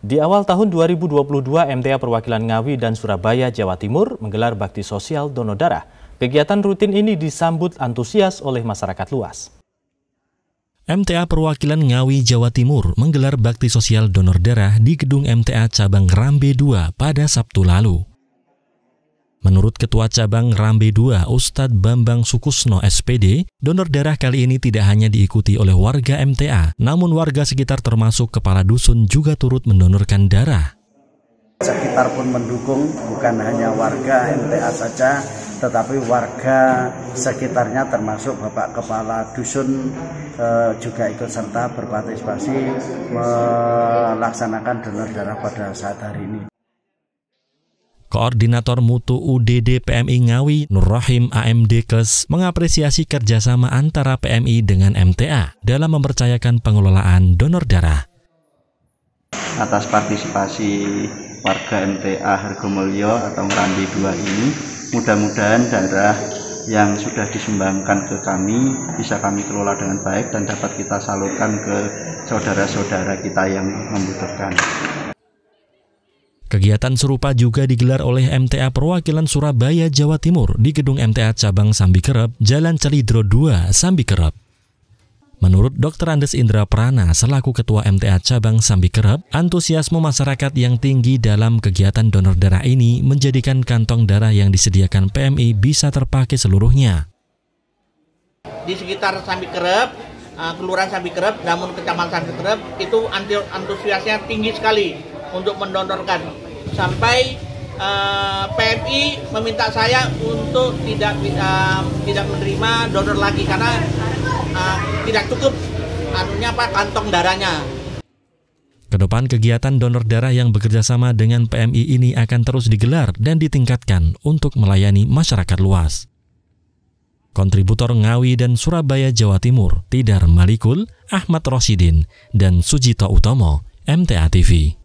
Di awal tahun 2022, MTA Perwakilan Ngawi dan Surabaya, Jawa Timur menggelar bakti sosial donor darah. Kegiatan rutin ini disambut antusias oleh masyarakat luas. MTA Perwakilan Ngawi Jawa Timur menggelar bakti sosial donor darah di gedung MTA Cabang Rambe 2 pada Sabtu lalu. Menurut Ketua Cabang Rambe II Ustadz Bambang Sukusno SPD, donor darah kali ini tidak hanya diikuti oleh warga MTA, namun warga sekitar termasuk kepala dusun juga turut mendonorkan darah. Sekitar pun mendukung bukan hanya warga MTA saja, tetapi warga sekitarnya termasuk Bapak Kepala Dusun eh, juga ikut serta berpartisipasi melaksanakan donor darah pada saat hari ini. Koordinator Mutu UDD PMI Ngawi, Nur AMD Kes mengapresiasi kerjasama antara PMI dengan MTA dalam mempercayakan pengelolaan donor darah. Atas partisipasi warga MTA Hargomulyo atau Merambi 2 ini, mudah-mudahan darah yang sudah disumbangkan ke kami bisa kami kelola dengan baik dan dapat kita salurkan ke saudara-saudara kita yang membutuhkan. Kegiatan serupa juga digelar oleh MTA Perwakilan Surabaya, Jawa Timur di gedung MTA Cabang Sambikerep, Jalan Celidro 2, Sambikerep. Menurut Dr. Andes Indra Prana, selaku Ketua MTA Cabang Sambikerep, antusiasme masyarakat yang tinggi dalam kegiatan donor darah ini menjadikan kantong darah yang disediakan PMI bisa terpakai seluruhnya. Di sekitar Sambikerep, eh, Kelurahan Sambikerep, namun Kecamatan Sambikerep, itu antusiasnya tinggi sekali untuk mendonorkan sampai uh, eh, PMI meminta saya untuk tidak uh, tidak menerima donor lagi karena uh, tidak cukup anunya apa kantong darahnya Kedepan kegiatan donor darah yang bekerja sama dengan PMI ini akan terus digelar dan ditingkatkan untuk melayani masyarakat luas. Kontributor Ngawi dan Surabaya Jawa Timur, Tidar Malikul, Ahmad Rosidin, dan Sujito Utomo, MTA TV.